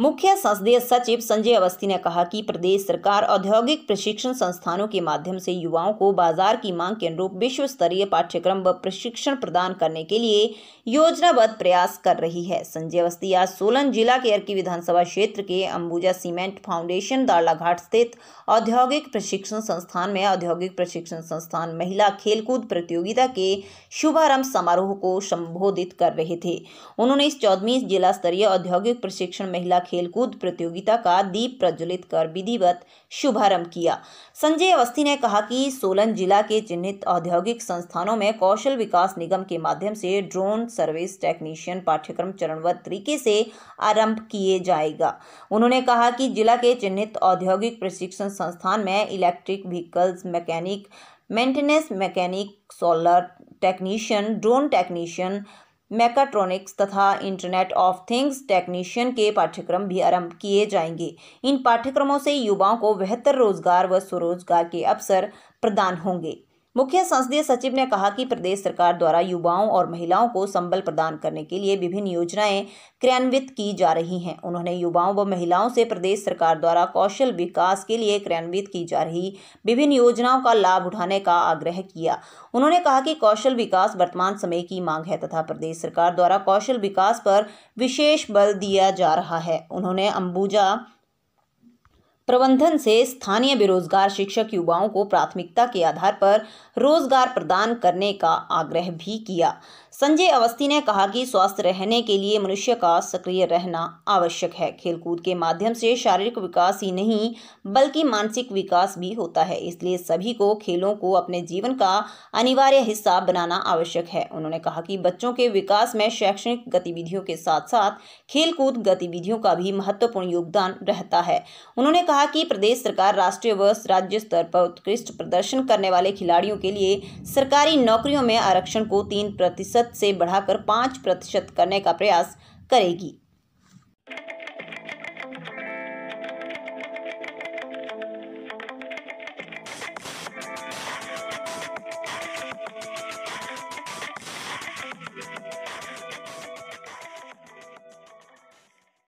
मुख्य संसदीय सचिव संजय अवस्थी ने कहा कि प्रदेश सरकार औद्योगिक प्रशिक्षण संस्थानों के माध्यम से युवाओं को बाजार की मांग के अनुरूप विश्व स्तरीय पाठ्यक्रम व प्रशिक्षण प्रदान करने के लिए योजनाबद्ध प्रयास कर रही है संजय अवस्थी आज सोलन जिला के अर्की विधानसभा क्षेत्र के अंबुजा सीमेंट फाउंडेशन दाड़लाघाट स्थित औद्योगिक प्रशिक्षण संस्थान में औद्योगिक प्रशिक्षण संस्थान महिला खेलकूद प्रतियोगिता के शुभारंभ समारोह को संबोधित कर रहे थे उन्होंने इस चौदहवीं जिला स्तरीय औद्योगिक प्रशिक्षण महिला खेलकूद प्रतियोगिता का दीप प्रज्वलित कर विधिवत शुभारंभ किया संजय अवस्थी ने कहा कि सोलन जिला के चिन्हित औद्योगिक संस्थानों में कौशल विकास निगम के माध्यम से ड्रोन सर्विस टेक्नीशियन पाठ्यक्रम चरणबद्ध तरीके से आरंभ किए जाएगा उन्होंने कहा कि जिला के चिन्हित औद्योगिक प्रशिक्षण संस्थान में electric vehicles mechanic maintenance mechanic solar technician drone technician mechatronics तथा इंटरनेट ऑफ थिंग्स टेक्नीशियन के पाठ्यक्रम भी आरंभ किए जाएंगे इन पाठ्यक्रमों से युवाओं को बेहतर रोजगार व स्वरोजगार के अवसर प्रदान होंगे मुख्य संसदीय सचिव ने कहा कि प्रदेश सरकार द्वारा युवाओं और महिलाओं को संबल प्रदान करने के लिए विभिन्न योजनाएं क्रियान्वित की जा रही हैं उन्होंने युवाओं व महिलाओं से प्रदेश सरकार द्वारा कौशल विकास के लिए क्रियान्वित की जा रही विभिन्न योजनाओं का लाभ उठाने का आग्रह किया उन्होंने कहा कि कौशल विकास वर्तमान समय की मांग है तथा प्रदेश सरकार द्वारा कौशल विकास पर विशेष बल दिया जा रहा है उन्होंने अंबुजा प्रबंधन से स्थानीय बेरोजगार शिक्षक युवाओं को प्राथमिकता के आधार पर रोजगार प्रदान करने का आग्रह भी किया संजय अवस्थी ने कहा कि स्वस्थ रहने के लिए मनुष्य का सक्रिय रहना आवश्यक है खेलकूद के माध्यम से शारीरिक विकास ही नहीं बल्कि मानसिक विकास भी होता है इसलिए सभी को खेलों को अपने जीवन का अनिवार्य हिस्सा बनाना आवश्यक है उन्होंने कहा कि बच्चों के विकास में शैक्षणिक गतिविधियों के साथ साथ खेलकूद गतिविधियों का भी महत्वपूर्ण योगदान रहता है उन्होंने कहा कहा कि प्रदेश सरकार राष्ट्रीय व राज्य स्तर पर उत्कृष्ट प्रदर्शन करने वाले खिलाड़ियों के लिए सरकारी नौकरियों में आरक्षण को तीन प्रतिशत से बढ़ाकर पाँच प्रतिशत करने का प्रयास करेगी